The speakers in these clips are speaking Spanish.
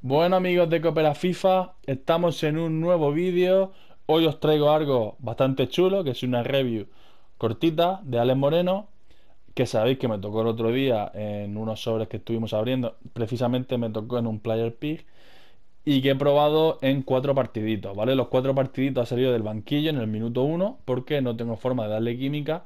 Bueno amigos de Coopera FIFA, estamos en un nuevo vídeo. Hoy os traigo algo bastante chulo, que es una review cortita de Alex Moreno, que sabéis que me tocó el otro día en unos sobres que estuvimos abriendo, precisamente me tocó en un player pick y que he probado en cuatro partiditos, ¿vale? Los cuatro partiditos ha salido del banquillo en el minuto uno porque no tengo forma de darle química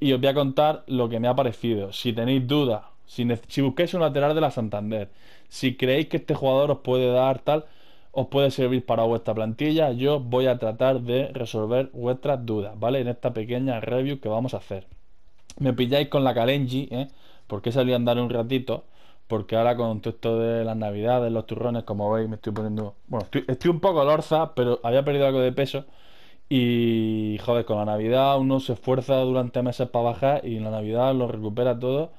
y os voy a contar lo que me ha parecido. Si tenéis dudas si, busquéis un lateral de la Santander, si creéis que este jugador os puede dar tal, os puede servir para vuestra plantilla, yo voy a tratar de resolver vuestras dudas, ¿vale? En esta pequeña review que vamos a hacer. Me pilláis con la Kalenji, ¿eh? Porque salí a andar un ratito. Porque ahora con el esto de las navidades, los turrones, como veis, me estoy poniendo... Bueno, estoy, un poco lorza, pero había perdido algo de peso. Y joder, con la Navidad uno se esfuerza durante meses para bajar y en la Navidad lo recupera todo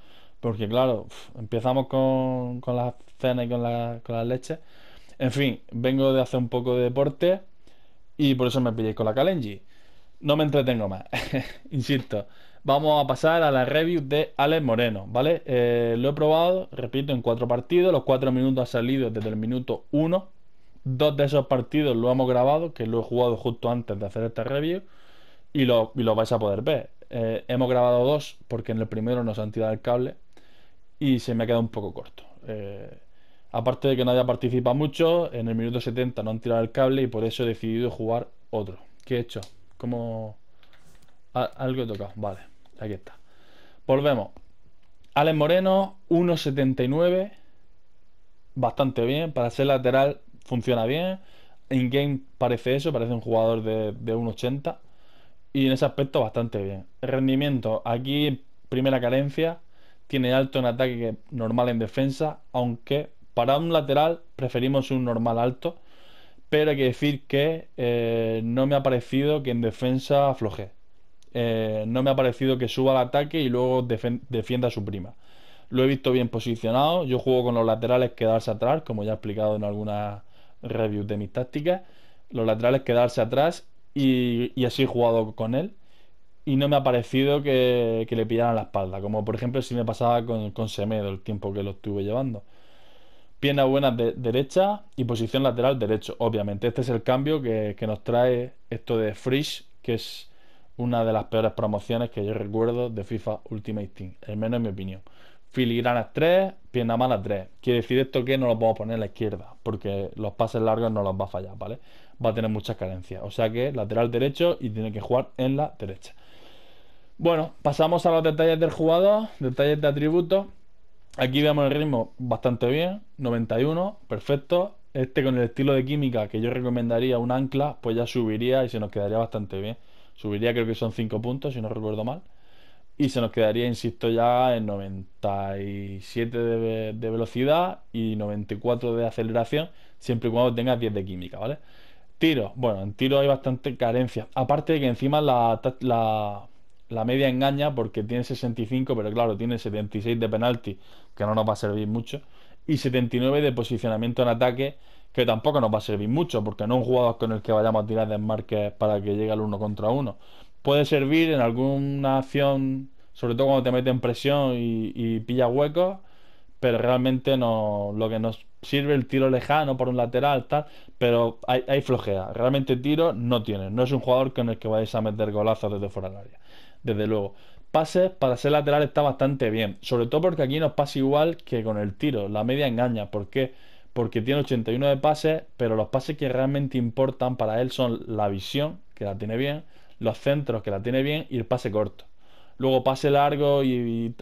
porque claro, empezamos con, con las cenas y con, la, con las leches. En fin, vengo de hacer un poco de deporte y por eso me pilléis con la Kalenji. No me entretengo más, insisto. Vamos a pasar a la review de Alex Moreno, ¿vale? Eh, lo he probado, repito, en cuatro partidos. Los cuatro minutos han salido desde el minuto uno. Dos de esos partidos lo hemos grabado, que lo he jugado justo antes de hacer esta review. Y lo, lo vais a poder ver. Eh, hemos grabado dos porque en el primero nos han tirado el cable y se me ha quedado un poco corto. Eh, aparte de que no haya participado mucho, en el minuto 70 no han tirado el cable y por eso he decidido jugar otro. ¿Qué he hecho? Como algo he tocado. Vale, aquí está. Volvemos. Alex Moreno, 1.79. Bastante bien. Para ser lateral funciona bien. In-game parece eso, parece un jugador de, de 1.80. Y en ese aspecto bastante bien. Rendimiento, aquí primera carencia tiene alto en ataque normal en defensa, aunque para un lateral preferimos un normal alto, pero hay que decir que eh, no me ha parecido que en defensa afloje. Eh, no me ha parecido que suba al ataque y luego defienda a su prima. Lo he visto bien posicionado. Yo juego con los laterales quedarse atrás, como ya he explicado en algunas reviews de mis tácticas. Los laterales quedarse atrás y, y así he jugado con él y no me ha parecido que, le pillaran la espalda, como por ejemplo si me pasaba con, con Semedo el tiempo que lo estuve llevando. pierna buena de, derecha y posición lateral derecho, obviamente. Este es el cambio que, nos trae esto de Frisch, que es una de las peores promociones que yo recuerdo de FIFA Ultimate Team, al menos en mi opinión. Filigranas 3, pierna mala 3. Quiere decir esto que no lo podemos poner en la izquierda, porque los pases largos no los va a fallar, ¿vale? Va a tener muchas carencias. O sea que lateral derecho y tiene que jugar en la derecha. Bueno, pasamos a los detalles del jugador, detalles de atributos. Aquí vemos el ritmo bastante bien, 91, perfecto. Este con el estilo de química que yo recomendaría un ancla, pues ya subiría y se nos quedaría bastante bien. Subiría creo que son 5 puntos, si no recuerdo mal. Y se nos quedaría, insisto, ya en 97 de, de velocidad y 94 de aceleración, siempre y cuando tengas 10 de química, ¿vale? Tiro, bueno, en tiro hay bastante carencia. Aparte de que encima la la media engaña porque tiene 65, pero claro, tiene 76 de penalti, que no nos va a servir mucho, y 79 de posicionamiento en ataque, que tampoco nos va a servir mucho, porque no es un jugador con el que vayamos a tirar desmarques para que llegue al uno contra uno. Puede servir en alguna acción, sobre todo cuando te meten presión y, pilla huecos, pero realmente no lo que nos sirve el tiro lejano por un lateral, tal, pero hay, hay flojea. Realmente tiro no tiene, no es un jugador con el que vayáis a meter golazos desde fuera del área desde luego. Pases para ser lateral está bastante bien, sobre todo porque aquí nos pasa igual que con el tiro, la media engaña. ¿Por qué? Porque tiene 81 de pases, pero los pases que realmente importan para él son la visión, que la tiene bien, los centros, que la tiene bien, y el pase corto. Luego pase largo y,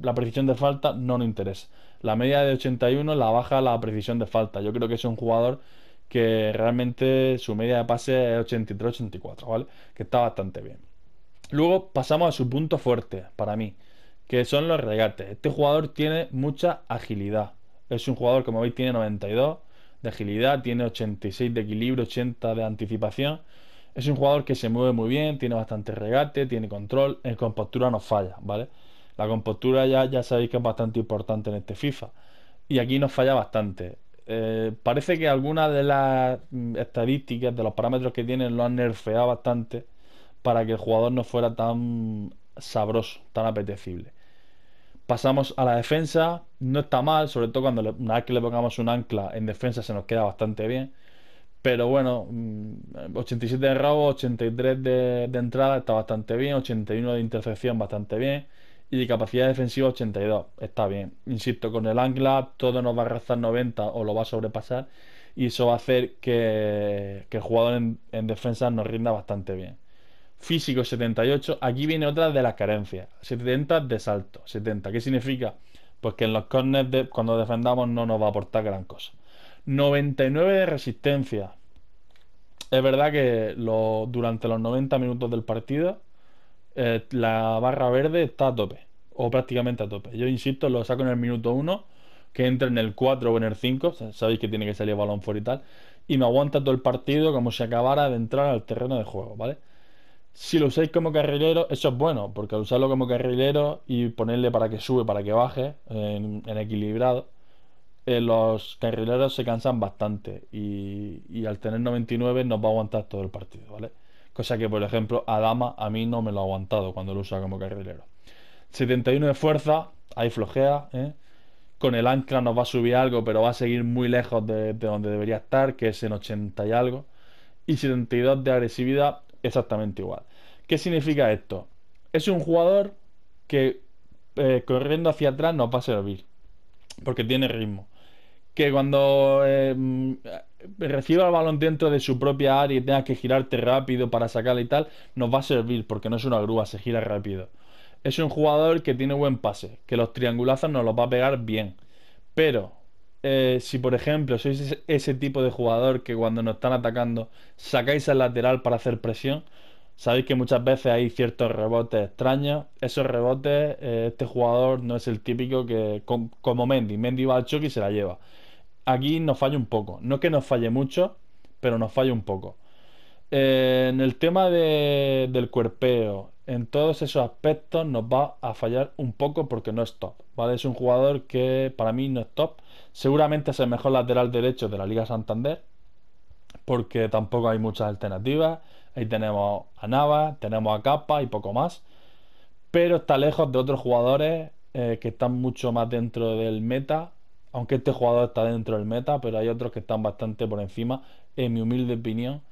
la precisión de falta no nos interesa. La media de 81 la baja la precisión de falta. Yo creo que es un jugador que realmente su media de pase es 83-84, ¿vale? Que está bastante bien. Luego pasamos a su punto fuerte para mí, que son los regates. Este jugador tiene mucha agilidad. Es un jugador, como veis, tiene 92 de agilidad, tiene 86 de equilibrio, 80 de anticipación. Es un jugador que se mueve muy bien, tiene bastante regate, tiene control, en eh, compostura no falla, ¿vale? La compostura ya, ya sabéis que es bastante importante en este FIFA. Y aquí nos falla bastante. Eh, parece que algunas de las mm, estadísticas, de los parámetros que tienen, lo han nerfeado bastante para que el jugador no fuera tan sabroso, tan apetecible. Pasamos a la defensa, no está mal, sobre todo cuando una vez que le pongamos un ancla en defensa se nos queda bastante bien. Pero bueno, 87 mm, de rabo, 83 de, entrada está bastante bien, 81 de intercepción bastante bien y de capacidad defensiva 82. Está bien. Insisto, con el ancla todo nos va a arrastrar 90 o lo va a sobrepasar y eso va a hacer que, el jugador en defensa nos rinda bastante bien físico 78, aquí viene otra de las carencias. 70 de salto. 70, ¿qué significa? Pues que en los corners, cuando defendamos, no nos va a aportar gran cosa. 99 de resistencia. Es verdad que lo, durante los 90 minutos del partido, eh, la barra verde está a tope, o prácticamente a tope. Yo insisto, lo saco en el minuto 1, que entra en el 4 o en el 5, sabéis que tiene que salir balón fuera y tal, y me aguanta todo el partido como si acabara de entrar al terreno de juego, ¿vale? si lo usáis como carrilero, eso es bueno, porque al usarlo como carrilero y ponerle para que sube, para que baje, en, equilibrado, eh, los carrileros se cansan bastante y, al tener 99 nos va a aguantar todo el partido, ¿vale? Cosa que, por ejemplo, Adama a mí no me lo ha aguantado cuando lo usa como carrilero. 71 de fuerza, ahí flojea, ¿eh? Con el ancla nos va a subir algo, pero va a seguir muy lejos de, de donde debería estar, que es en 80 y algo. Y 72 de agresividad, exactamente igual. ¿Qué significa esto? Es un jugador que eh, corriendo hacia atrás nos va a servir, porque tiene ritmo. Que cuando em, reciba el balón dentro de su propia área y tenga que girarte rápido para sacarla y tal, nos va a servir, porque no es una grúa, se gira rápido. Es un jugador que tiene buen pase, que los triangulazos nos los va a pegar bien. Pero eh, si por ejemplo sois ese, tipo de jugador que cuando nos están atacando sacáis al lateral para hacer presión, sabéis que muchas veces hay ciertos rebotes extraños. Esos rebotes, eh, este jugador no es el típico que como Mendy. Mendy va al choque y se la lleva. Aquí nos falla un poco. No que nos falle mucho, pero nos falla un poco. Eh, en el tema del cuerpeo, en todos esos aspectos nos va a fallar un poco porque no es top. ¿vale? Es un jugador que para mí no es top Seguramente es el mejor lateral derecho de la Liga Santander, porque tampoco hay muchas alternativas. Ahí tenemos a Nava, tenemos a Capa y poco más. Pero está lejos de otros jugadores eh, que están mucho más dentro del meta. Aunque este jugador está dentro del meta, pero hay otros que están bastante por encima, en mi humilde opinión,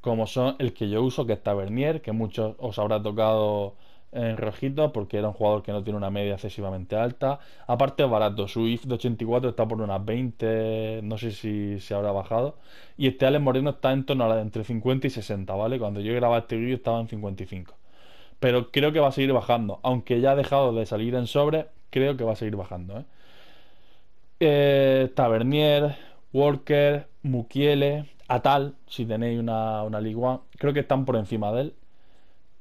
como son el que yo uso, que está Bernier, que muchos os habrá tocado en rojito porque era un jugador que no tiene una media excesivamente alta. Aparte es barato, su IF de 84 está por unas 20, no sé si se habrá bajado. Y este Alex Moreno está en torno a entre 50 y 60, ¿vale? Cuando yo grababa este vídeo estaba en 55. Pero creo que va a seguir bajando, aunque ya ha dejado de salir en sobre, creo que va a seguir bajando, Tabernier, ¿eh? Eh, Tavernier, Walker, Mukiele, Atal, si tenéis una, una creo que están por encima de él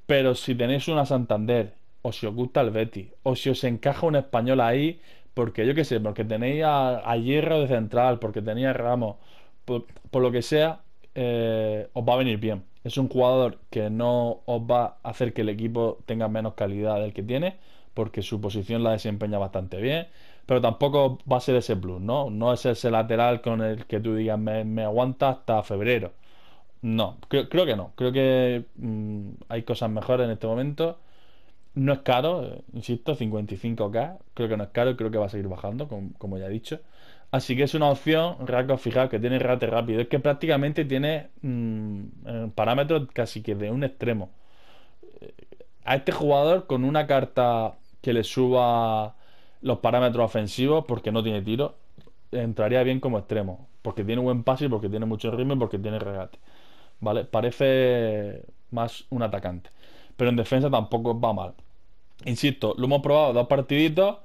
pero si tenéis una Santander, o si os gusta el Betty, o si os encaja un español ahí, porque yo qué sé, porque tenéis a, Hierro de central, porque tenéis a Ramos, por, lo que sea, eh, os va a venir bien. Es un jugador que no os va a hacer que el equipo tenga menos calidad del que tiene, porque su posición la desempeña bastante bien, pero tampoco va a ser ese plus, ¿no? No es ese lateral con el que tú digas me aguanta hasta febrero no, creo, que no. Creo que mm, hay cosas mejores en este momento. No es caro, eh, insisto, 55k. Creo que no es caro y creo que va a seguir bajando, como, ya he dicho. Así que es una opción, rasgos fijados, que tiene rate rápido. Es que prácticamente tiene mm, eh, parámetros casi que de un extremo. Eh, a este jugador con una carta que le suba los parámetros ofensivos porque no tiene tiro, entraría bien como extremo. Porque tiene buen pase porque tiene mucho ritmo y porque tiene regate. Parece más un atacante. Pero en defensa tampoco va mal. Insisto, lo hemos probado dos partiditos.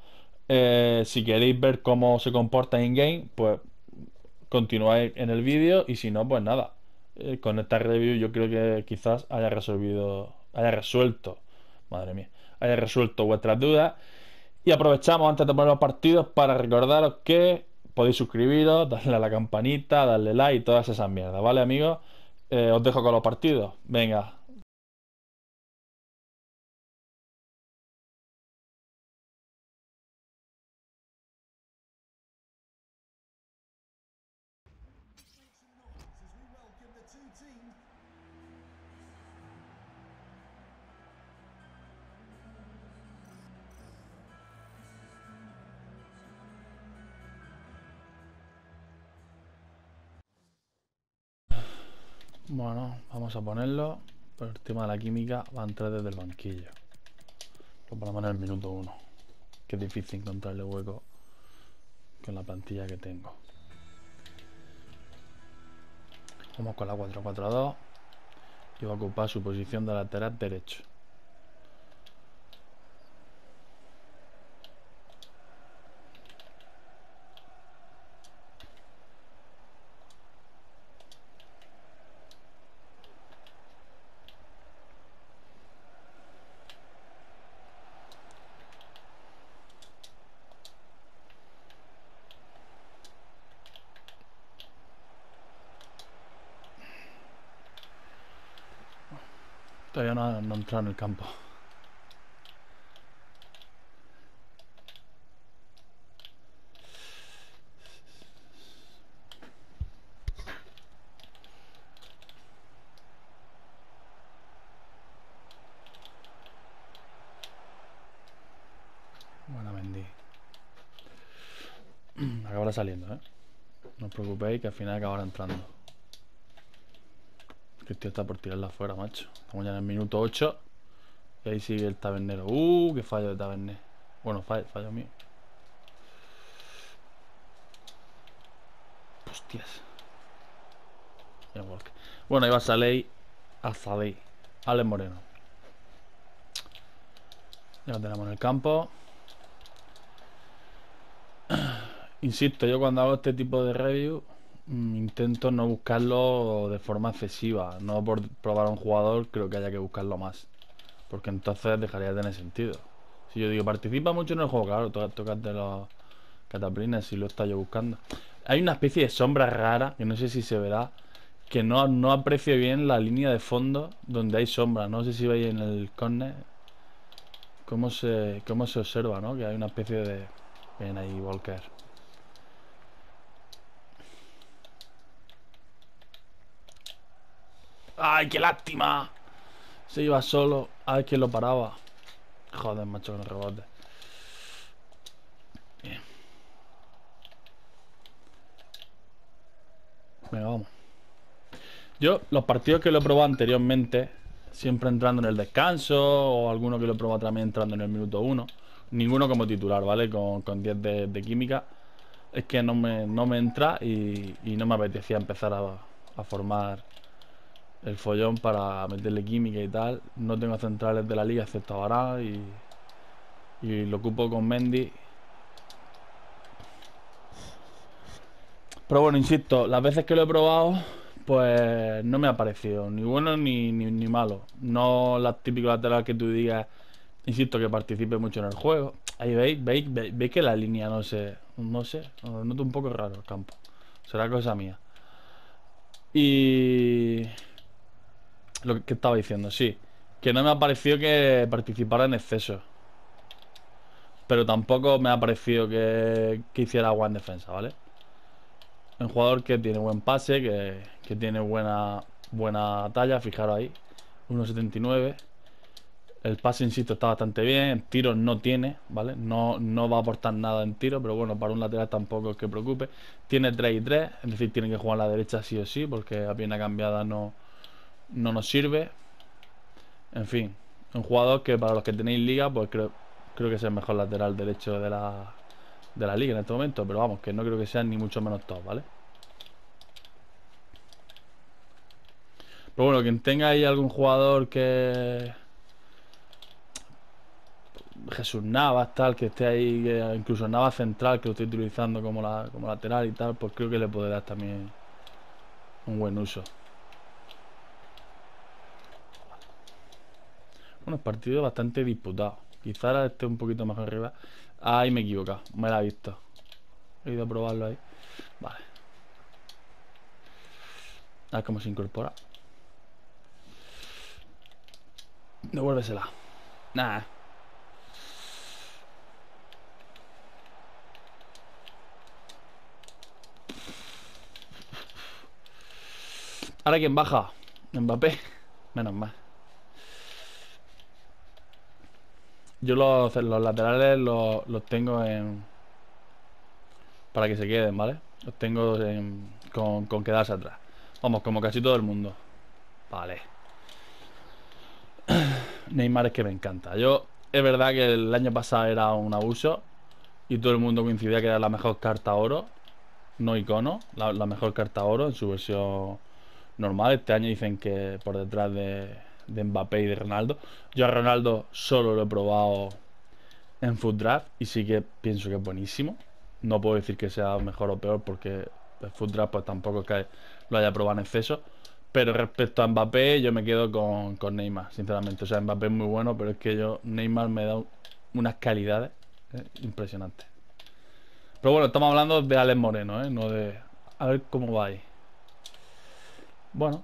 Eh, si queréis ver cómo se comporta in-game, pues continuáis en el vídeo. Y si no, pues nada. Eh, con esta review yo creo que quizás haya resolvido. Haya resuelto. Madre mía. Haya resuelto vuestras dudas. Y aprovechamos antes de poner los partidos para recordaros que podéis suscribiros, darle a la campanita, darle like y todas esas mierdas, ¿vale amigos? Eh, os dejo con los partidos. Venga, Bueno, vamos a ponerlo. por el tema de la química va a entrar desde el banquillo. Lo ponemos en el minuto 1. Qué difícil encontrarle hueco con la plantilla que tengo. Vamos con la 442 y va a ocupar su posición de lateral derecho. en el campo. Bueno, Acabará saliendo, ¿eh? No os preocupéis que al final acabará entrando. Que está por tirarla afuera, macho. Estamos ya en el minuto 8. Y ahí sigue el tabernero. Uh, qué fallo de tabernero Bueno, fallo, fallo mío. Hostias. Bueno, ahí va salir A Saley. Ale Moreno. Ya lo tenemos en el campo. Insisto, yo cuando hago este tipo de review Intento no buscarlo de forma excesiva. No por probar a un jugador creo que haya que buscarlo más. Porque entonces dejaría de tener sentido. Si yo digo, participa mucho en el juego, claro, tocas de los cataplines si lo está yo buscando. Hay una especie de sombra rara, que no sé si se verá, que no, no aprecio bien la línea de fondo donde hay sombra. No sé si veis en el corner cómo se, cómo se observa, ¿no? Que hay una especie de... Ven ahí, Walker. ¡Ay, qué lástima! Se iba solo. Ay, quién lo paraba. Joder, macho, con el rebote. Bien. Venga, vamos. Yo, los partidos que lo he probado anteriormente, siempre entrando en el descanso, o alguno que lo he probado también entrando en el minuto uno Ninguno como titular, ¿vale? Con, 10 de, química. Es que no me, no me entra y, no me apetecía empezar a formar el follón para meterle química y tal. No tengo centrales de la liga excepto ahora y, y lo ocupo con Mendy. Pero bueno, insisto, las veces que lo he probado, pues no me ha parecido ni bueno ni, malo. No las típicas lateral que tú digas, insisto, que participe mucho en el juego. Ahí veis, veis, veis, que la línea no sé, no sé, lo noto un poco raro el campo. Será cosa mía. Y... Lo que estaba diciendo, sí. Que no me ha parecido que participara en exceso. Pero tampoco me ha parecido que, que hiciera en defensa, ¿vale? Un jugador que tiene buen pase, que, tiene buena, buena talla, fijaros ahí. 1.79. El pase, insisto, está bastante bien. tiro no tiene, ¿vale? No, no va a aportar nada en tiro, pero bueno, para un lateral tampoco es que preocupe. Tiene 3 y 3, es decir, tiene que jugar a la derecha sí o sí, porque a cambiada no, no nos sirve. En fin, un jugador que para los que tenéis liga, pues creo, que es el mejor lateral derecho de la, de la liga en este momento. Pero vamos, que no creo que sea ni mucho menos top, ¿vale? Pero bueno, quien tenga ahí algún jugador que... Jesús Navas, tal, que esté ahí, incluso Navas central, que lo estoy utilizando como, la, como lateral y tal, pues creo que le puede dar también un buen uso. un partido bastante disputado Quizá esté un poquito más arriba. Ahí me he equivocado. Me la he visto. He ido a probarlo ahí. Vale. A ver cómo se incorpora. Devuélvesela. Nada. Ahora quien baja. Mbappé. Menos mal. Yo los, los laterales los, tengo en... Para que se queden, ¿vale? Los tengo con, quedarse atrás. Vamos, como casi todo el mundo. Vale. Neymar es que me encanta. Yo, es verdad que el año pasado era un abuso y todo el mundo coincidía que era la mejor carta oro, no icono, la mejor carta oro en su versión normal. Este año dicen que por detrás de, de Mbappé y de Ronaldo. Yo a Ronaldo solo lo he probado en Food Draft y sí que pienso que es buenísimo. No puedo decir que sea mejor o peor porque el Food Draft pues tampoco es que lo haya probado en exceso. Pero respecto a Mbappé, yo me quedo con, Neymar, sinceramente. O sea, Mbappé es muy bueno, pero es que yo Neymar me da unas calidades eh, impresionantes. Pero bueno, estamos hablando de Alex Moreno, eh, No de... A ver cómo va ahí. Bueno,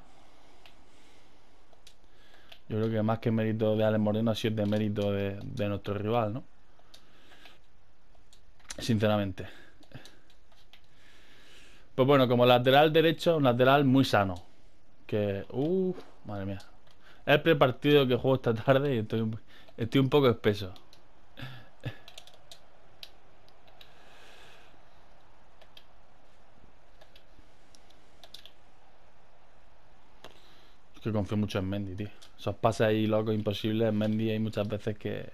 yo creo que más que mérito de Alex Moreno ha sido de mérito de, nuestro rival, ¿no? Sinceramente. Pues bueno, como lateral derecho, un lateral muy sano. Que. uh, madre mía. Es el partido que juego esta tarde y estoy un poco espeso. Yo confío mucho en Mendy, tío. Esos pases ahí locos, imposibles. En Mendy hay muchas veces que.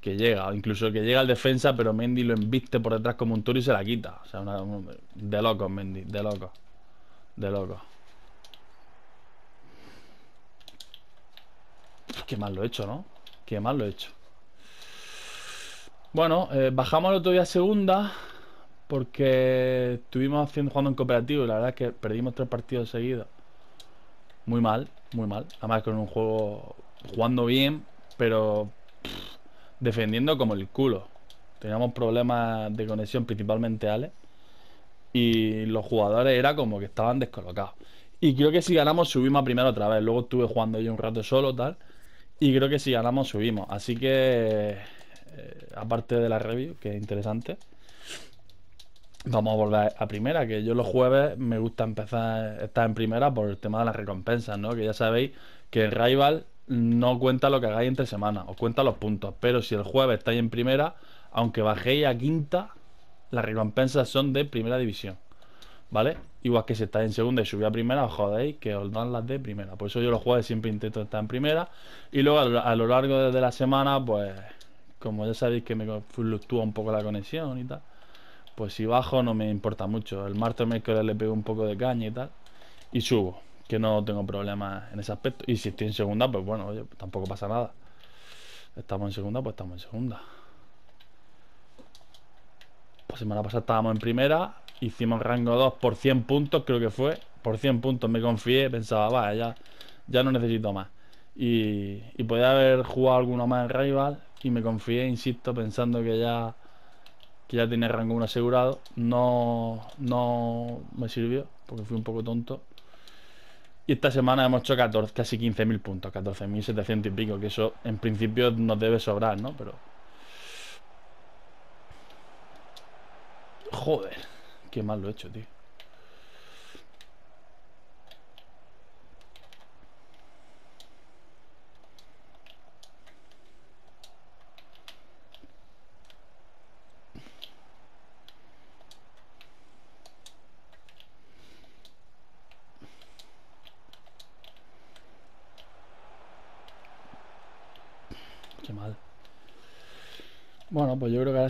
que llega. Incluso que llega al defensa, pero Mendy lo embiste por detrás como un tour y se la quita. O sea, de locos, Mendy. De loco, De loco. Qué mal lo he hecho, ¿no? Qué mal lo he hecho. Bueno, eh, bajamos el otro día segunda porque estuvimos haciendo, jugando en cooperativo y la verdad es que perdimos tres partidos seguidos. Muy mal, muy mal. Además con un juego jugando bien, pero defendiendo como el culo. Teníamos problemas de conexión principalmente Ale. Y los jugadores era como que estaban descolocados. Y creo que si ganamos subimos a primera otra vez. Luego estuve jugando yo un rato solo, tal. Y creo que si ganamos subimos. Así que, eh, aparte de la review, que es interesante, Vamos a volver a primera, que yo los jueves me gusta empezar, estar en primera por el tema de las recompensas, ¿no? Que ya sabéis que el rival no cuenta lo que hagáis entre semana, os cuenta los puntos. Pero si el jueves estáis en primera, aunque bajéis a quinta, las recompensas son de primera división. ¿Vale? Igual que si estáis en segunda y subís a primera, os jodéis que os dan las de primera. Por eso yo los jueves siempre intento estar en primera. Y luego a lo largo de la semana, pues como ya sabéis que me fluctúa un poco la conexión y tal pues si bajo no me importa mucho. El martes o miércoles le pego un poco de caña y tal. Y subo, que no tengo problemas en ese aspecto. Y si estoy en segunda, pues bueno, tampoco pasa nada. Estamos en segunda, pues estamos en segunda. Pues semana pasada estábamos en primera. Hicimos rango 2 por 100 puntos, creo que fue. Por 100 puntos me confié, pensaba, vaya, ya, ya no necesito más. Y, y podía haber jugado alguno más en Rival. Y me confié, insisto, pensando que ya que ya tenía rango 1 asegurado. No, no me sirvió porque fui un poco tonto. Y esta semana hemos hecho 14, casi 15.000 puntos, 14.700 y pico, que eso en principio nos debe sobrar, ¿no? Pero... Joder, qué mal lo he hecho, tío.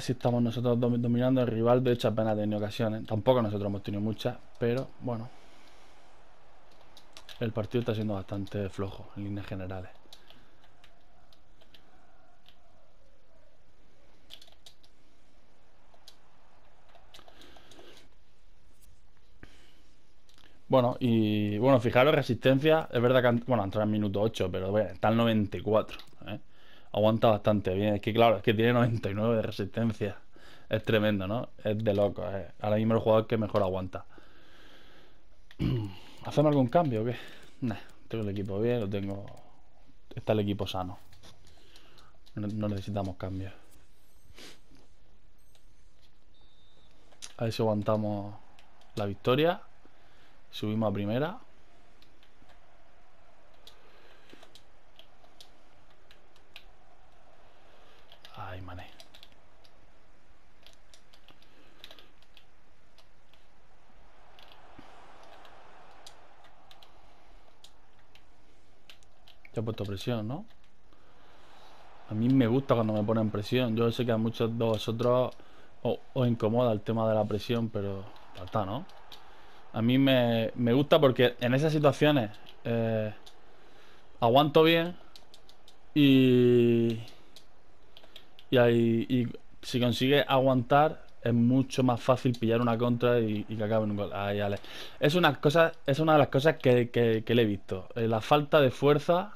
Si estamos nosotros dominando el rival. De hecho, apenas ha tenido ocasiones. Tampoco nosotros hemos tenido muchas, pero bueno. El partido está siendo bastante flojo en líneas generales. Bueno, y bueno, fijaros, resistencia. Es verdad que, bueno, han en minuto 8, pero bueno, está en 94 aguanta bastante bien. Es que claro, es que tiene 99 de resistencia. Es tremendo, ¿no? Es de loco. Eh. Ahora mismo el jugador que mejor aguanta. ¿Hacemos algún cambio o qué? tengo el equipo bien, lo tengo... Está el equipo sano. No, necesitamos cambios. A ver si aguantamos la victoria. Subimos a primera. ha puesto presión, ¿no? A mí me gusta cuando me ponen presión. Yo sé que a muchos de vosotros os, incomoda el tema de la presión, pero ¿no? A mí me, me gusta porque en esas situaciones eh, aguanto bien y, y, ahí, y si consigue aguantar es mucho más fácil pillar una contra y, que acabe un gol. Ay, Es una, cosa, es una de las cosas que, que, le he visto. Eh, la falta de fuerza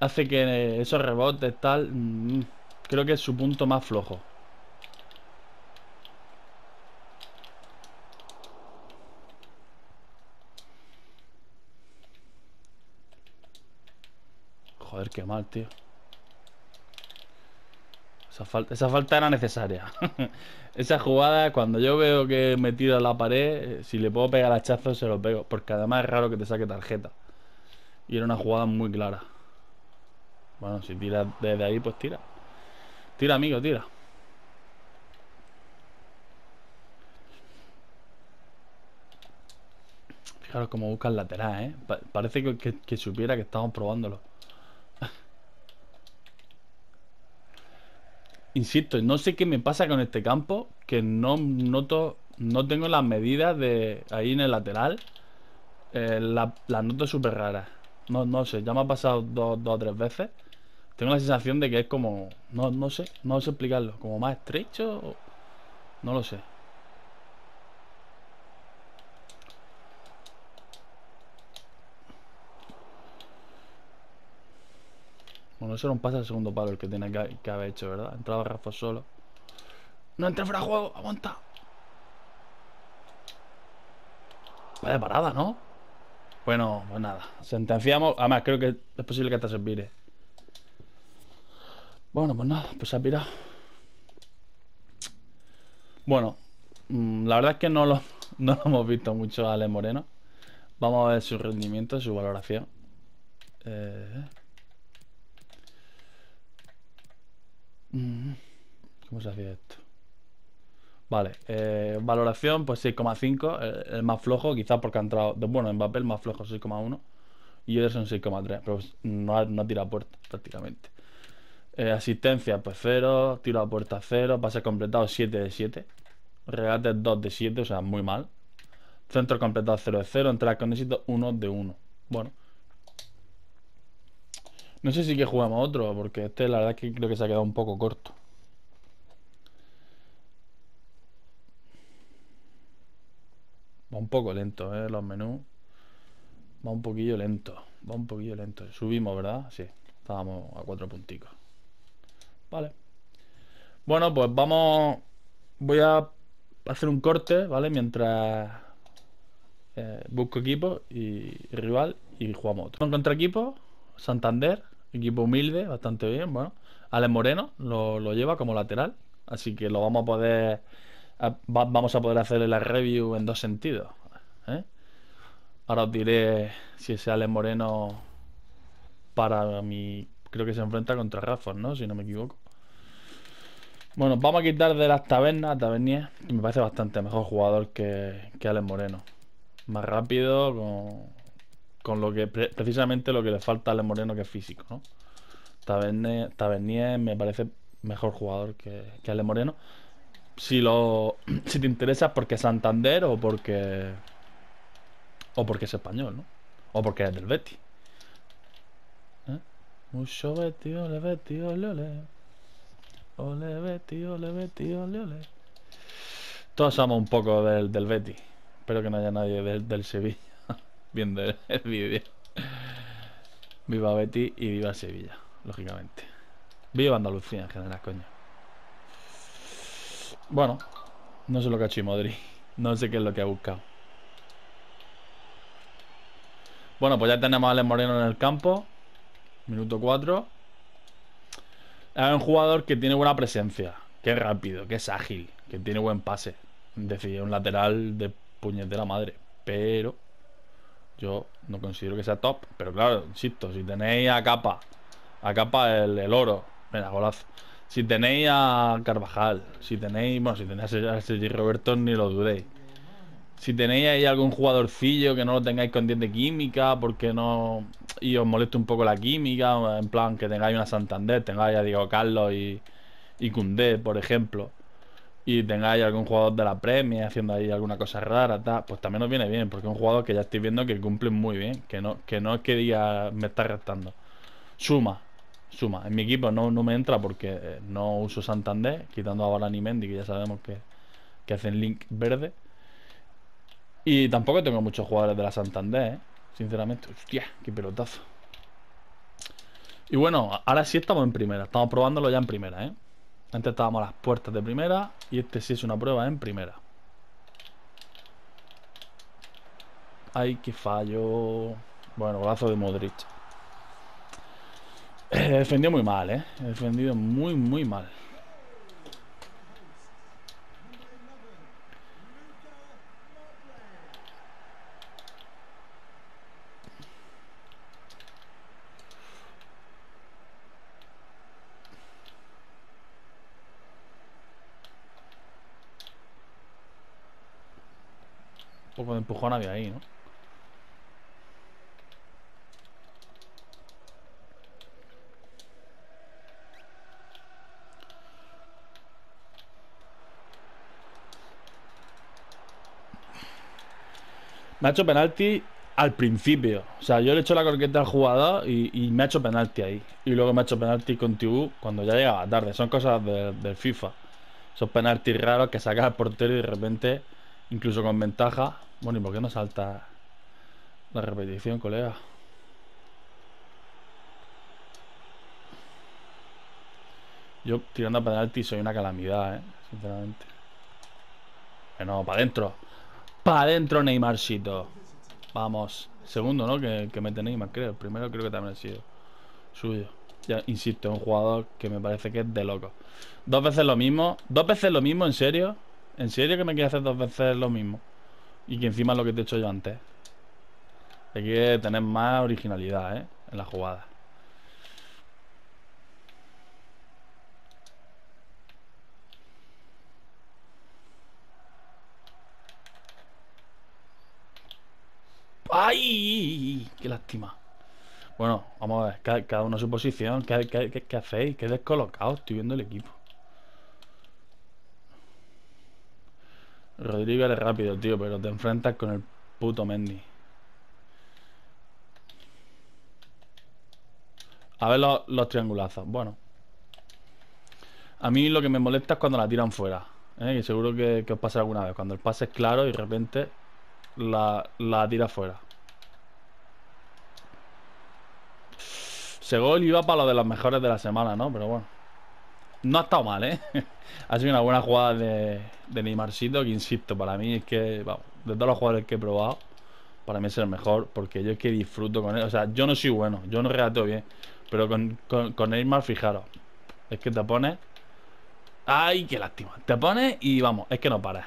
hace que esos rebotes, tal, mm, creo que es su punto más flojo. Joder, qué mal, tío. Esa, esa falta era necesaria. esa jugada, cuando yo veo que he metido a la pared, eh, si le puedo pegar Chazo se lo pego. Porque además es raro que te saque tarjeta. Y era una jugada muy clara. Bueno, si tira desde ahí, pues tira. Tira, amigo, tira. Fijaros cómo busca el lateral, ¿eh? parece que, supiera que estamos probándolo. Insisto, no sé qué me pasa con este campo, que no noto, no tengo las medidas de ahí en el lateral. Eh, las noto súper raras. No, no sé, ya me ha pasado dos o tres veces. Tengo la sensación de que es como... No, sé, no sé explicarlo. Como más estrecho... No lo sé. Bueno, eso era un pase al segundo palo el que tiene que, haber hecho, ¿verdad? Entraba Rafa solo. No entra fuera de juego, aguanta. Vaya parada, ¿no? Bueno, pues nada. Sentenciamos. Además, creo que es posible que hasta se vire bueno, pues nada, pues se ha pirado. Bueno, mm, la verdad es que no lo, hemos visto mucho a Ale Moreno. Vamos a ver su rendimiento, su valoración. Eh... Mm, ¿Cómo se hacía esto? Vale, eh, valoración pues 6,5, el, más flojo, quizás porque ha entrado, bueno, en papel más flojo 6,1 y son 6,3, pero pues, no no ha tirado puerta prácticamente. Eh, asistencia, pues 0. Tiro a puerta 0. Pase completado 7 de 7. Regate 2 de 7, o sea, muy mal. Centro completado 0 de 0. Entradas con éxito 1 de 1. Bueno. No sé si que jugamos otro, porque este la verdad es que creo que se ha quedado un poco corto. Va un poco lento, ¿eh? Los menús. Va un poquillo lento. Va un poquillo lento. Subimos, ¿verdad? Sí. Estábamos a cuatro punticos. Vale. Bueno, pues vamos... Voy a hacer un corte, ¿vale? Mientras eh, busco equipo y rival y jugamos otro. Contra equipo, Santander, equipo humilde, bastante bien, bueno. Ale Moreno lo, lleva como lateral, así que lo vamos a poder... vamos a poder hacerle la review en dos sentidos. ¿eh? Ahora os diré si ese Ale Moreno para mi Creo que se enfrenta contra Rafa, ¿no? Si no me equivoco. Bueno, vamos a quitar de las tabernas a me parece bastante mejor jugador que, que Alex Moreno. Más rápido, con, con lo que precisamente lo que le falta a Alex Moreno, que es físico, ¿no? Tavernier, me parece mejor jugador que, que Ale Moreno. Si lo si te interesa porque es Santander o porque o porque es español, ¿no? O porque es del Betis. Mucho Betty, ole, Betty, ole, ole. Ole, Betty, ole, beti ole, ole. Todos somos un poco del, del Betty. Espero que no haya nadie del, Sevilla viendo el, video Viva Betty y viva Sevilla, lógicamente. Viva Andalucía en general, coño. Bueno, no sé lo que ha hecho Modri. No sé qué es lo que ha buscado. Bueno, pues ya tenemos a Alex Moreno en el campo. Minuto 4. Es un jugador que tiene buena presencia, que es rápido, que es ágil, que tiene buen pase. Es un lateral de puñetera madre. Pero yo no considero que sea top. Pero claro, insisto, si tenéis a capa, a capa el, oro, mira, golazo. Si tenéis a Carvajal, si tenéis, bueno, si tenéis a Sergi Roberto, ni lo dudéis. Si tenéis ahí algún jugadorcillo que no lo tengáis con 10 de química, porque no. Y os molesta un poco la química, en plan que tengáis una Santander, tengáis a Diego Carlos y, y Cundé, por ejemplo. Y tengáis algún jugador de la Premier haciendo ahí alguna cosa rara, tal, pues también os viene bien, porque es un jugador que ya estáis viendo que cumple muy bien, que no, que no es que diga me está restando. Suma, suma. En mi equipo no, no me entra porque eh, no uso Santander, quitando ahora a Mendy que ya sabemos que, que hacen link verde. Y tampoco tengo muchos jugadores de la Santander, ¿eh? Sinceramente. Hostia, qué pelotazo. Y bueno, ahora sí estamos en primera. Estamos probándolo ya en primera, ¿eh? Antes estábamos a las puertas de primera y este sí es una prueba en primera. Ay, qué fallo. Bueno, brazo de Modric. He eh, defendido muy mal, ¿eh? He defendido muy, muy mal. poco empujón había ahí, ¿no? Me ha hecho penalti al principio. O sea, yo le he hecho la corqueta al jugador y, me ha hecho penalti ahí. Y luego me ha hecho penalti con Tibú cuando ya llegaba tarde. Son cosas del FIFA. Son penaltis raros que saca el portero y de repente, incluso con ventaja, bueno, ¿y por qué no salta la repetición, colega? Yo tirando a penalti soy una calamidad, ¿eh? Sinceramente. Bueno, no, para adentro. Para adentro, Neymarcito. Vamos. Segundo, ¿no? Que, que mete Neymar, creo. primero creo que también ha sido suyo. Ya, insisto, es un jugador que me parece que es de loco. Dos veces lo mismo. Dos veces lo mismo, en serio. En serio que me quiere hacer dos veces lo mismo. Y que encima es lo que te he hecho yo antes. Hay que tener más originalidad, ¿eh? En la jugada. ¡Ay! ¡Qué lástima! Bueno, vamos a ver, cada, uno a su posición. ¿Qué, hacéis? ¿Qué descolocado Estoy viendo el equipo. Rodrigo eres rápido, tío, pero te enfrentas con el puto Mendy. A ver los, triangulazos. Bueno. A mí lo que me molesta es cuando la tiran fuera. ¿eh? Y seguro que, os pasa alguna vez. Cuando el pase es claro y de repente la, la tira fuera. Segol iba para lo de las mejores de la semana, ¿no? Pero bueno. No ha estado mal, ¿eh? ha sido una buena jugada de, de Neymarcito, que insisto, para mí es que, vamos, de todos los jugadores que he probado, para mí es el mejor, porque yo es que disfruto con él. O sea, yo no soy bueno, yo no regateo bien, pero con, con, Neymar, fijaros, es que te pone. ¡Ay, qué lástima! Te pone y vamos, es que no para,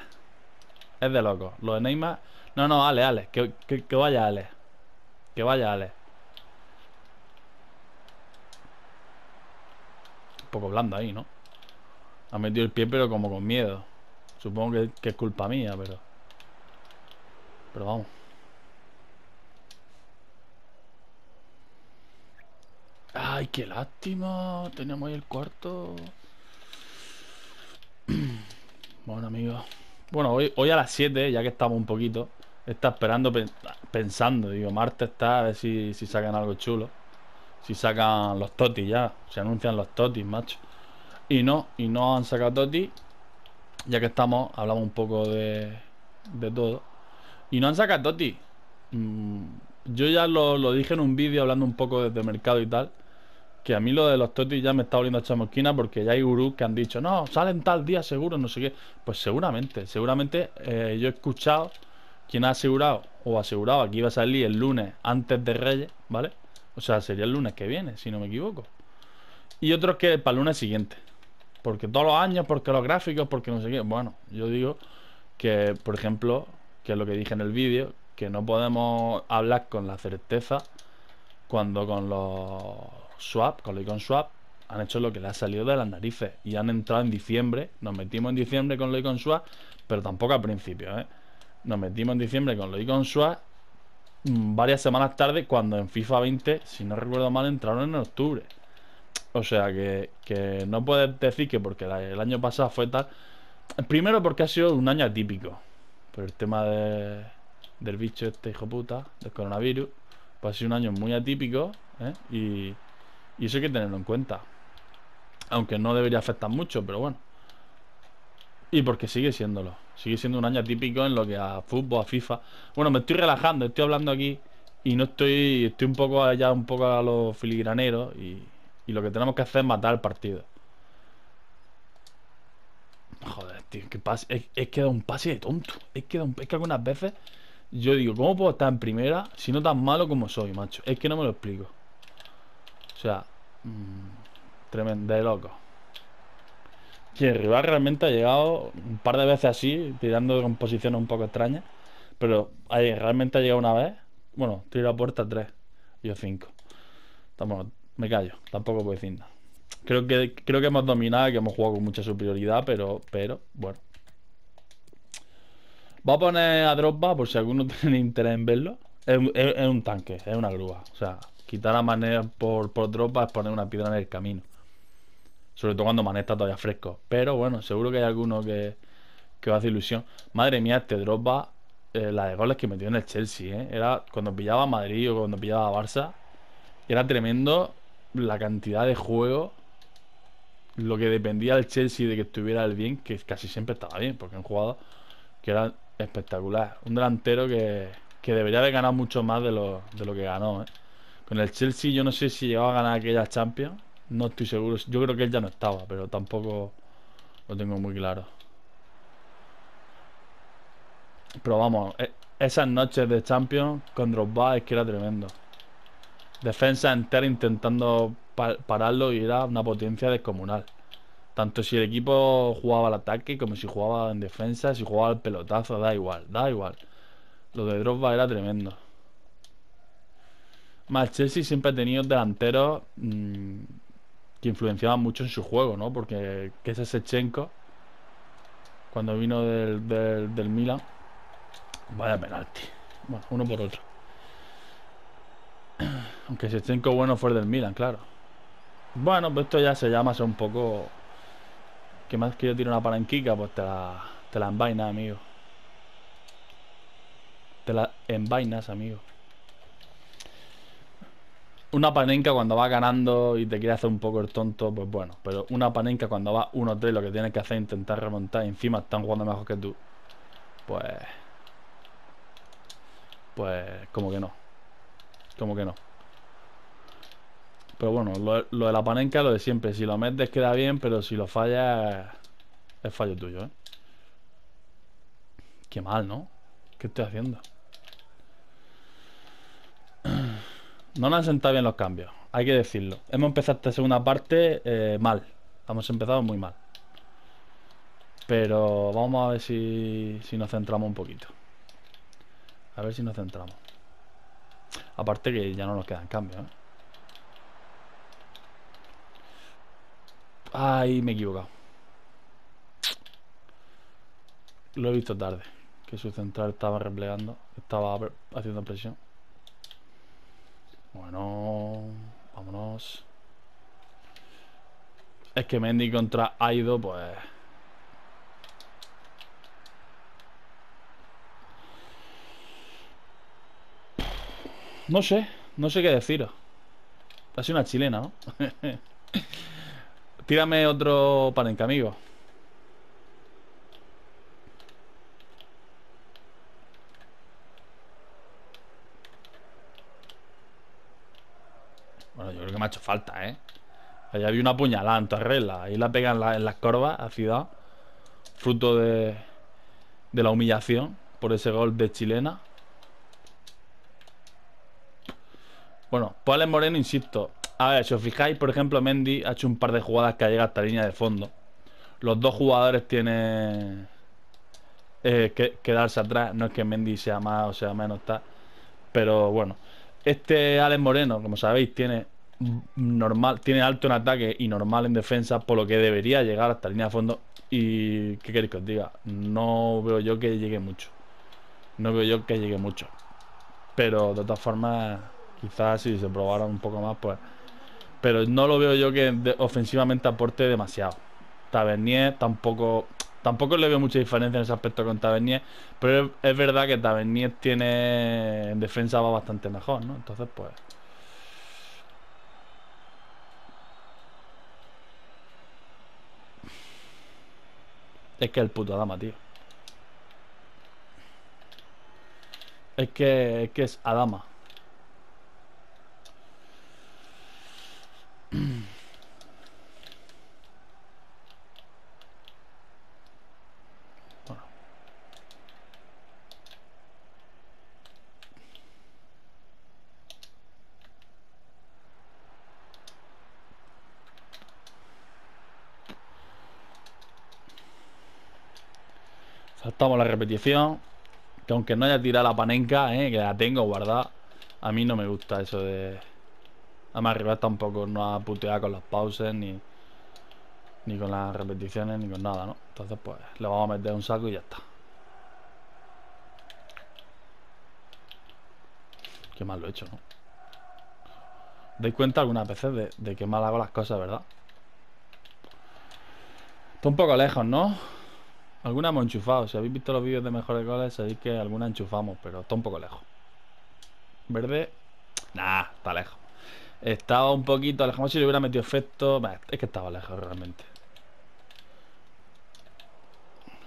Es de loco. Lo de Neymar... No, no, Ale, Ale, que, que vaya Ale. Que vaya Ale. poco blanda ahí, ¿no? Ha metido el pie, pero como con miedo. Supongo que, es culpa mía, pero... Pero vamos. Ay, qué lástima. Tenemos ahí el cuarto. Bueno, amigos. Bueno, hoy, hoy a las 7, ya que estamos un poquito, está esperando, pensando. Digo, Marte está a ver si, si sacan algo chulo si sacan los totis ya, se anuncian los totis, macho. Y no, y no han sacado totis, ya que estamos, hablamos un poco de, de todo. Y no han sacado totis. Mm, yo ya lo, dije en un vídeo hablando un poco desde mercado y tal. Que a mí lo de los totis ya me está oliendo a chamusquina porque ya hay gurús que han dicho, no, salen tal día seguro, no sé qué. Pues seguramente, seguramente eh, yo he escuchado quien ha asegurado o asegurado que iba a salir el lunes antes de Reyes, ¿vale? O sea, sería el lunes que viene, si no me equivoco. Y otros que para el lunes siguiente. Porque todos los años, porque los gráficos, porque no sé qué. Bueno, yo digo que, por ejemplo, que es lo que dije en el vídeo, que no podemos hablar con la certeza cuando con los swap, con los icon swap, han hecho lo que le ha salido de las narices y han entrado en diciembre. Nos metimos en diciembre con los con swap, pero tampoco al principio, ¿eh? Nos metimos en diciembre con los icon swap Mm, varias semanas tarde cuando en FIFA 20, si no recuerdo mal, entraron en octubre. O sea que, que no puedes decir que porque el año pasado fue tal. Primero porque ha sido un año atípico. Por el tema de, del bicho este hijo puta, del coronavirus. Pues ha sido un año muy atípico. ¿eh? Y, y eso hay que tenerlo en cuenta. Aunque no debería afectar mucho, pero bueno. Y porque sigue siéndolo. Sigue siendo un año típico en lo que a fútbol, a FIFA. Bueno, me estoy relajando, estoy hablando aquí y no estoy. Estoy un poco allá, un poco a los filigraneros y, lo que tenemos que hacer es matar el partido. Joder, tío, que Es, que da un pase de tonto. Es que, un, es que algunas veces yo digo, ¿cómo puedo estar en primera si no tan malo como soy, macho? Es que no me lo explico. O sea, mm, tremendo, de loco que el rival realmente ha llegado un par de veces así, tirando con posiciones un poco extrañas, pero ahí realmente ha llegado una vez, bueno, tiro a puerta tres, yo cinco. Estamos, me callo, tampoco puedo decir nada. Creo que, creo que hemos dominado, que hemos jugado con mucha superioridad, pero, pero bueno. Voy a poner a dropa, por si alguno tiene interés en verlo. Es, un tanque, es una grúa. O sea, quitar a manera por, por es poner una piedra en el camino. Sobre todo cuando Mané todavía fresco. Pero bueno, seguro que hay alguno que, que a hacer ilusión. Madre mía, este drop eh, la de goles que metió en el Chelsea, ¿eh? Era cuando pillaba a Madrid o cuando pillaba a Barça. Era tremendo la cantidad de juego. Lo que dependía del Chelsea de que estuviera el bien, que casi siempre estaba bien, porque han jugado que era espectacular. Un delantero que, que debería de ganar mucho más de lo, de lo que ganó. Eh. Con el Chelsea yo no sé si llegaba a ganar aquella Champions. No estoy seguro. Yo creo que él ya no estaba, pero tampoco lo tengo muy claro. Pero vamos, e-, esas noches de Champions con Drogba es que era tremendo. Defensa entera intentando pararlo y era una potencia descomunal. Tanto si el equipo jugaba al ataque como si jugaba en defensa, si jugaba al pelotazo, da igual, da igual. Lo de Drogba era tremendo. Más Chelsea siempre ha tenido delanteros mm, que influenciaba mucho en su juego, ¿no? Porque que ese Sechenko, cuando vino del, Milan, vaya penalti. Bueno, uno por otro. Aunque Sechenko bueno fue del Milan, claro. Bueno, pues esto ya se llama ser un poco... Que más que yo tiro una palanquica, pues te la, te la envainas, amigo. Te la envainas, amigo una panenca cuando va ganando y te quiere hacer un poco el tonto, pues bueno. Pero una panenca cuando va 1-3, lo que tienes que hacer es intentar remontar. Y encima están jugando mejor que tú. Pues. Pues, como que no. Como que no. Pero bueno, lo, de la panenca lo de siempre. Si lo metes queda bien, pero si lo fallas. Es fallo tuyo, ¿eh? Qué mal, ¿no? ¿Qué estoy haciendo? No nos han sentado bien los cambios, hay que decirlo. Hemos empezado esta segunda parte eh, mal. Hemos empezado muy mal. Pero vamos a ver si, nos centramos un poquito. A ver si nos centramos. Aparte que ya no nos quedan cambios. ¿eh? Ay, me he equivocado. Lo he visto tarde. Que su central estaba replegando. Estaba haciendo presión. Bueno, vámonos. Es que Mendy contra Aido, pues... No sé, no sé qué decir. Ha sido una chilena, ¿no? Tírame otro parenca, amigo. ha hecho falta, ¿eh? Allá había una puñalada en arregla. Ahí la pegan en, las corvas a Ciudad. Fruto de, de la humillación por ese gol de chilena. Bueno, Alex Moreno, insisto. A ver, si os fijáis, por ejemplo, Mendy ha hecho un par de jugadas que ha llegado hasta la línea de fondo. Los dos jugadores tienen eh, que quedarse atrás. No es que Mendy sea más o sea menos, está Pero bueno, este Alex Moreno, como sabéis, tiene normal, tiene alto en ataque y normal en defensa, por lo que debería llegar hasta línea de fondo. Y qué queréis que os diga, no veo yo que llegue mucho. No veo yo que llegue mucho. Pero de todas formas, quizás si se probara un poco más, pues. Pero no lo veo yo que ofensivamente aporte demasiado. Tavernier tampoco. Tampoco le veo mucha diferencia en ese aspecto con Tavernier. Pero es, verdad que Tavernier tiene. En defensa va bastante mejor, ¿no? Entonces, pues. Es que el puto Adama, tío. Es que, es que es Adama. Estamos la repetición. Que aunque no haya tirado la panenca, eh, que la tengo guardada. A mí no me gusta eso de... Además, arriba tampoco no ha puteado con las pauses ni, con las repeticiones, ni con nada, ¿no? Entonces, pues, le vamos a meter un saco y ya está. Qué mal lo he hecho, ¿no? Dais cuenta algunas veces de, de que mal hago las cosas, ¿verdad? Está un poco lejos, ¿no? Alguna hemos enchufado. Si habéis visto los vídeos de mejores goles, sabéis que alguna enchufamos, pero está un poco lejos. Verde. Nah, está lejos. Estaba un poquito lejos. Si le hubiera metido efecto. es que estaba lejos realmente.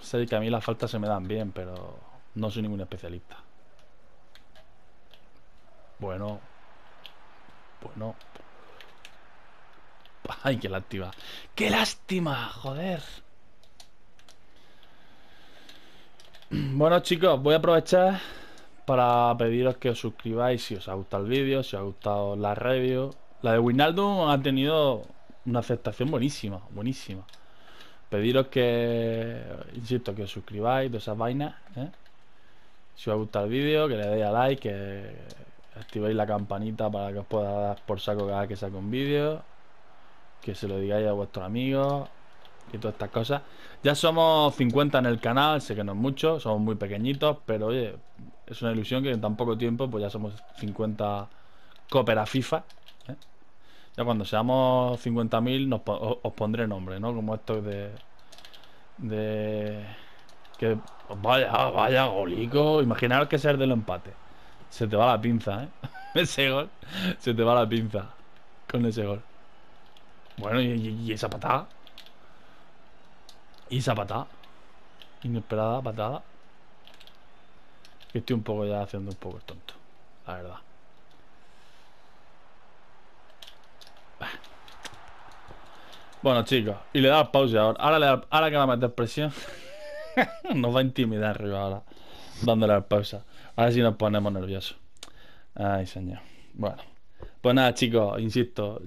Sé que a mí las faltas se me dan bien, pero no soy ningún especialista. Bueno. Bueno. Ay, qué lástima. ¡Qué lástima! Joder. Bueno chicos, voy a aprovechar para pediros que os suscribáis si os ha gustado el vídeo, si os ha gustado la radio La de Winaldum ha tenido una aceptación buenísima, buenísima. Pediros que, insisto, que os suscribáis, de esas vainas. ¿eh? Si os ha gustado el vídeo, que le deis a like, que activéis la campanita para que os pueda dar por saco cada que saque un vídeo. Que se lo digáis a vuestros amigos y todas estas cosas. Ya somos 50 en el canal, sé que no es mucho, somos muy pequeñitos, pero oye, es una ilusión que en tan poco tiempo pues ya somos 50 copera FIFA. ¿eh? Ya cuando seamos 50.000 os pondré nombre, ¿no? Como esto de... De... Que... vaya, vaya golico. Imaginaros que ser del empate. Se te va la pinza, ¿eh? ese gol. Se te va la pinza con ese gol. Bueno, y esa patada. Y esa patada. Inesperada patada. Que estoy un poco ya haciendo un poco el tonto. La verdad. Bueno, chicos, y le da pausa ahora. Ahora, ahora que va a meter presión, nos va a intimidar arriba ahora, dándole la pausa. ahora ver si nos ponemos nerviosos. Ay, señor. Bueno, pues nada, chicos, insisto,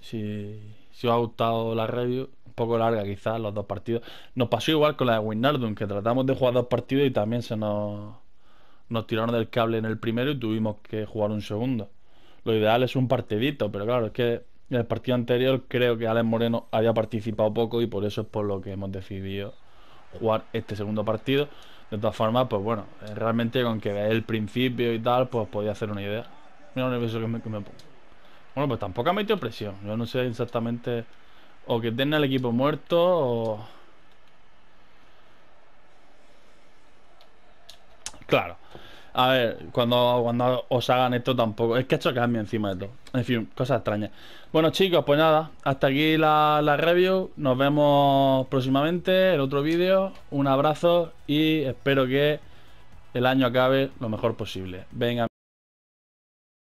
si, si os ha gustado la review, poco larga quizás los dos partidos. Nos pasó igual con la de Wijnaldum, que tratamos de jugar dos partidos y también se nos, nos tiraron del cable en el primero y tuvimos que jugar un segundo. Lo ideal es un partidito, pero claro, es que en el partido anterior creo que Alex Moreno había participado poco y por eso es por lo que hemos decidido jugar este segundo partido. De todas formas, pues bueno, eh, realmente con que el principio y tal, pues podía hacer una idea. Mira que me pongo. Bueno, pues tampoco ha metido presión. Yo no sé exactamente o que tenga el equipo muerto Claro. A ver, cuando, cuando os hagan esto tampoco. Es que esto cambia encima de todo. En fin, cosas extrañas. Bueno, chicos, pues nada. Hasta aquí la, review. Nos vemos próximamente en otro vídeo. Un abrazo y espero que el año acabe lo mejor posible. Venga.